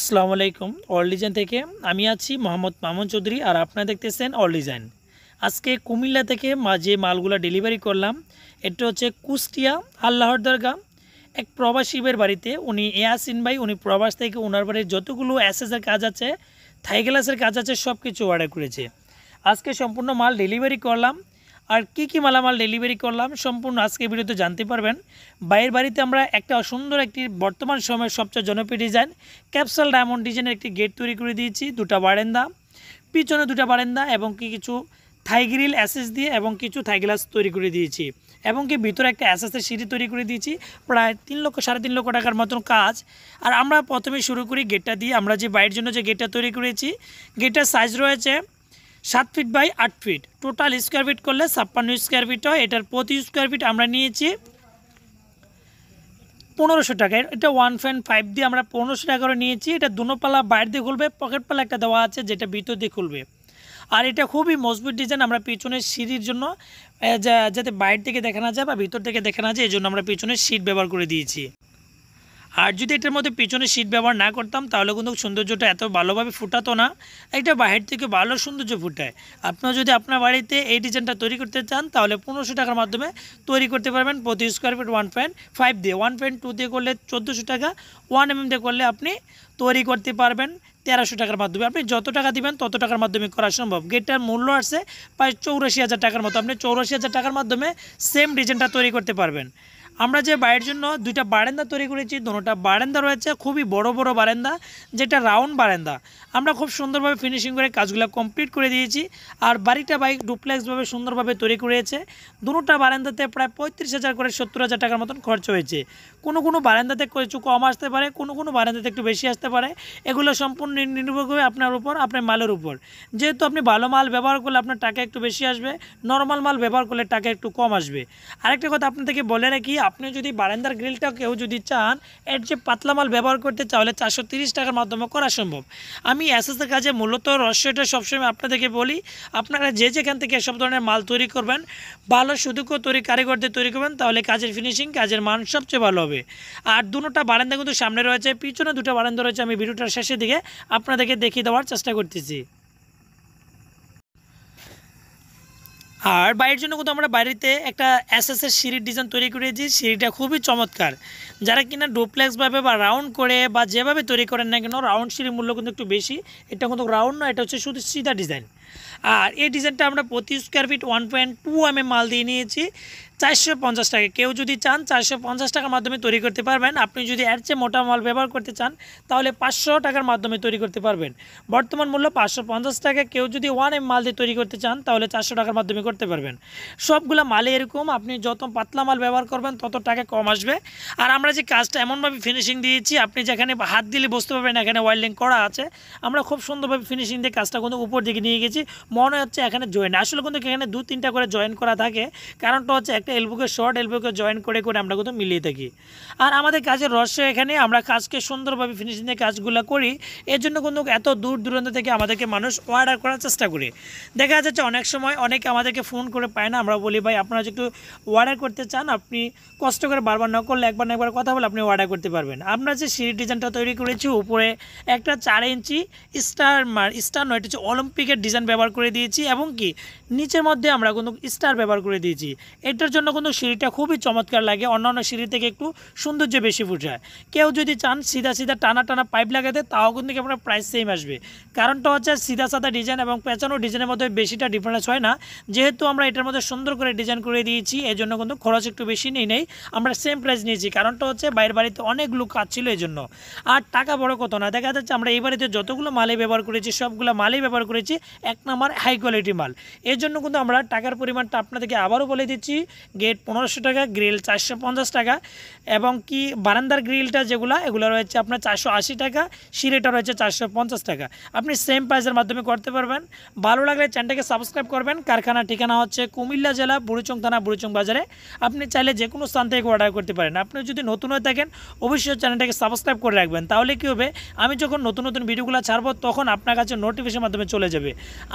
আসসালামু আলাইকুম ডিজাইন থেকে আমি আছি মোহাম্মদ মামুন চৌধুরী আর আপনারা দেখতেছেন ডিজাইন আজকে কুমিল্লা থেকে মাঝে মালগুলো ডেলিভারি করলাম এটা হচ্ছে কুষ্টিয়া আল্লাহর দরগা এক প্রবাসীবের বাড়িতে উনি এয়াসিন ভাই উনি প্রবাস থেকে ওনার বাড়ির যতগুলো অ্যাসেসের কাজ আছে থাই কাজ আছে সব কিছু অর্ডার করেছে আজকে সম্পূর্ণ মাল ডেলিভারি করলাম আর কি কি মালামাল ডেলিভারি করলাম সম্পূর্ণ আজকে ভিডিওতে জানতে পারবেন বাইরের বাড়িতে আমরা একটা সুন্দর একটি বর্তমান সময়ের সবচেয়ে জনপ্রিয় ডিজাইন ক্যাপসাল ডায়মন্ড ডিজাইনের একটি গেট তৈরি করে দিয়েছি দুটা বারান্দা পিছনে দুটা বারান্দা এবং কি কিছু থাইগ্রিল অ্যাসেস দিয়ে এবং কিছু থাইগ্লাস তৈরি করে দিয়েছি এবং কি ভিতরে একটা অ্যাসেসের সিঁড়ি তৈরি করে দিয়েছি প্রায় তিন লক্ষ সাড়ে তিন লক্ষ টাকার মতন কাজ আর আমরা প্রথমে শুরু করি গেটটা দিয়ে আমরা যে বাইরের জন্য যে গেটটা তৈরি করেছি গেটটার সাইজ রয়েছে সাত ফিট বাই আট ফিট টোটাল স্কোয়ার ফিট করলে ছাপ্পান্ন স্কোয়ার ফিট হয় এটার প্রতি স্কোয়ার ফিট আমরা নিয়েছি পনেরোশো টাকা এটা ওয়ান পয়েন্ট ফাইভ দিয়ে আমরা পনেরোশো টাকা করে নিয়েছি এটা দুনোপালা বাইরে দিয়ে খুলবে পকেট পালা একটা দেওয়া আছে যেটা ভিতর দিয়ে খুলবে আর এটা খুবই মজবুত ডিজাইন আমরা পিছনের সিঁড়ির জন্য যাতে বাইরে থেকে দেখা না যায় বা ভিতর থেকে দেখা না যায় এই জন্য আমরা পিছনের সিট ব্যবহার করে দিয়েছি আর যদি এটার মধ্যে পিছনে সিট ব্যবহার না করতাম তাহলে কিন্তু সৌন্দর্যটা এত ভালোভাবে ফুটাতো না এটা বাহির থেকে ভালো সৌন্দর্য ফুটায় আপনারা যদি আপনার বাড়িতে এই ডিজাইনটা তৈরি করতে চান তাহলে পনেরোশো টাকার মাধ্যমে তৈরি করতে পারবেন প্রতি square feet one point five দিয়ে ওয়ান পয়েন্ট টু দিয়ে করলে চোদ্দোশো টাকা ওয়ান এম mm দিয়ে করলে আপনি তৈরি করতে পারবেন তেরোশো টাকার মাধ্যমে আপনি যত টাকা দিবেন তত টাকার মাধ্যমে করা সম্ভব গেটটার মূল্য আছে প্রায় চৌরাশি হাজার টাকার মতো আপনি চৌরাশি হাজার টাকার মাধ্যমে সেম ডিজাইনটা তৈরি করতে পারবেন আমরা যে বাড়ির জন্য দুইটা বারান্দা তৈরি করেছি দুটা বারান্দা রয়েছে খুবই বড় বড় বারান্দা যেটা রাউন্ড বারান্দা আমরা খুব সুন্দরভাবে ফিনিশিং করে কাজগুলো কমপ্লিট করে দিয়েছি আর বাড়িটা বাইক ডুপ্লেক্সভাবে সুন্দরভাবে তৈরি করেছে দুটা বারান্দাতে প্রায় পঁয়ত্রিশ হাজার করে সত্তর হাজার টাকার মতন খরচ হয়েছে কোনো কোনো বারান্দাতে কিছু কম আসতে পারে কোনো কোনো বারান্দাতে একটু বেশি আসতে পারে এগুলো সম্পূর্ণ নির্ভর করবে আপনার উপর আপনার মালের উপর যেহেতু আপনি ভালো মাল ব্যবহার করলে আপনার টাকা একটু বেশি আসবে নর্মাল মাল ব্যবহার করলে টাকা একটু কম আসবে আরেকটা কথা আপনাদেরকে বলে রাখি আপনি যদি বারান্দার গ্রিলটা কেউ যদি চান এর যে পাতলা মাল ব্যবহার করতে চাইলে চারশো টাকার মাধ্যমে করা সম্ভব আমি অ্যাসেসের কাজে মূলত রহস্যটা সবসময় আপনাদেরকে বলি আপনারা যে যেখান থেকে সব ধরনের মাল তৈরি করবেন ভালো সুদক্ষ তৈরি কারিগরদের তৈরি করবেন তাহলে কাজের ফিনিশিং কাজের মান সবচেয়ে ভালো হবে আর দুটা বারান্দা কিন্তু সামনে রয়েছে পিছনে দুটো বারান্দা রয়েছে আমি ভিডিওটার শেষের দিকে আপনাদেরকে দেখিয়ে দেওয়ার চেষ্টা করতেছি আর বাইরের জন্য কিন্তু আমরা বাড়িতে একটা এর সিঁড়ির ডিজাইন তৈরি করেছি সিঁড়িটা খুবই চমৎকার যারা কিনা ডোপ্লেক্সভাবে বা রাউন্ড করে বা যেভাবে তৈরি করেন না কেন রাউন্ড সিঁড়ির মূল্য কিন্তু একটু বেশি এটা কিন্তু রাউন্ড নয় এটা হচ্ছে শুধু সিধা ডিজাইন আর এই ডিজাইনটা আমরা প্রতি square feet one point two M M মাল দিয়ে নিয়েছি চারশো পঞ্চাশ টাকা কেউ যদি চান চারশো পঞ্চাশ টাকার মাধ্যমে তৈরি করতে পারবেন আপনি যদি এর চেয়ে মোটা মাল ব্যবহার করতে চান তাহলে পাঁচশো টাকার মাধ্যমে তৈরি করতে পারবেন বর্তমান মূল্য পাঁচশো পঞ্চাশ টাকা কেউ যদি ওয়ান এম mm মাল দিয়ে তৈরি করতে চান তাহলে চারশো টাকার মাধ্যমে করতে পারবেন সবগুলো মালে এরকম আপনি যত পাতলা মাল ব্যবহার করবেন তত টাকা কম আসবে আর আমরা যে কাজটা এমনভাবে ফিনিশিং দিয়েছি আপনি যেখানে হাত দিলে বুঝতে পারবেন এখানে ওয়েল্ডিং করা আছে আমরা খুব সুন্দরভাবে ফিনিশিং দিয়ে কাজটা কিন্তু উপর দিকে নিয়ে গেছি দেখছি মনে হচ্ছে এখানে জয়েন আসলে কিন্তু এখানে দু তিনটা করে জয়েন করা থাকে কারণটা হচ্ছে একটা এলবুকে শর্ট এলবুকে জয়েন করে করে আমরা কিন্তু মিলিয়ে থাকি আর আমাদের কাজের রহস্য এখানে আমরা কাজকে সুন্দরভাবে ফিনিশিং দিয়ে কাজগুলো করি এর জন্য কিন্তু এত দূর দূরান্ত থেকে আমাদেরকে মানুষ অর্ডার করার চেষ্টা করে দেখা যাচ্ছে অনেক সময় অনেকে আমাদেরকে ফোন করে পায় না আমরা বলি ভাই আপনারা একটু অর্ডার করতে চান আপনি কষ্ট করে বারবার না করলে একবার না একবার কথা বলে আপনি অর্ডার করতে পারবেন আমরা যে সিঁড়ি ডিজাইনটা তৈরি করেছি উপরে একটা চার ইঞ্চি স্টার মার স্টার নয় এটা হচ্ছে অলিম্পিকের ডিজাইন ব্যবহার করে দিয়েছি এবং কি নিচের মধ্যে আমরা কিন্তু স্টার ব্যবহার করে দিয়েছি এটার জন্য কিন্তু সিঁড়িটা খুবই চমৎকার লাগে অন্যান্য সিঁড়ি থেকে একটু সৌন্দর্য বেশি ফুটায় কেউ যদি চান সিধা সিধা টানা টানা পাইপ লাগাতে তাও কিন্তু আপনার প্রাইস সেম আসবে কারণটা হচ্ছে সিধা সাদা ডিজাইন এবং পেঁচানো ডিজাইনের মধ্যে বেশিটা ডিফারেন্স হয় না যেহেতু আমরা এটার মধ্যে সুন্দর করে ডিজাইন করে দিয়েছি এই জন্য কিন্তু খরচ একটু বেশি নেই নেই আমরা সেম প্রাইস নিয়েছি কারণটা হচ্ছে বাইরের বাড়িতে অনেক লোক কাজ ছিল এই জন্য আর টাকা বড় কত না দেখা যাচ্ছে আমরা এই বাড়িতে যতগুলো মালে ব্যবহার করেছি সবগুলো মালেই ব্যবহার করেছি এক নম্বর হাই কোয়ালিটি মাল এর জন্য কিন্তু আমরা টাকার পরিমাণটা আপনাদেরকে আবারও বলে দিচ্ছি গেট পনেরোশো টাকা গ্রিল চারশো টাকা এবং কি বারান্দার গ্রিলটা যেগুলো এগুলো রয়েছে আপনার চারশো টাকা সিলেটা রয়েছে চারশো টাকা আপনি সেম প্রাইসের মাধ্যমে করতে পারবেন ভালো লাগলে চ্যানেলটাকে সাবস্ক্রাইব করবেন কারখানা ঠিকানা হচ্ছে কুমিল্লা জেলা বুড়িচং থানা বুড়িচং বাজারে আপনি চাইলে যে কোনো স্থান থেকে অর্ডার করতে পারেন আপনি যদি নতুন হয়ে থাকেন অবশ্যই চ্যানেলটাকে সাবস্ক্রাইব করে রাখবেন তাহলে কী হবে আমি যখন নতুন নতুন ভিডিওগুলো ছাড়বো তখন আপনার কাছে নোটিফিকেশন মাধ্যমে চলে যাবে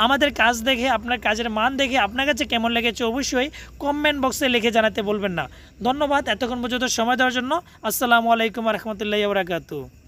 আমাদের কাজ দেখে আপনার কাজের মান দেখে আপনার কাছে কেমন লেগেছে অবশ্যই কমেন্ট বক্সে লিখে জানাতে বলবেন না ধন্যবাদ এতক্ষণ পর্যন্ত সময় দেওয়ার জন্য আসসালামু আলাইকুম রহমতুল্লাহ বরাকাতু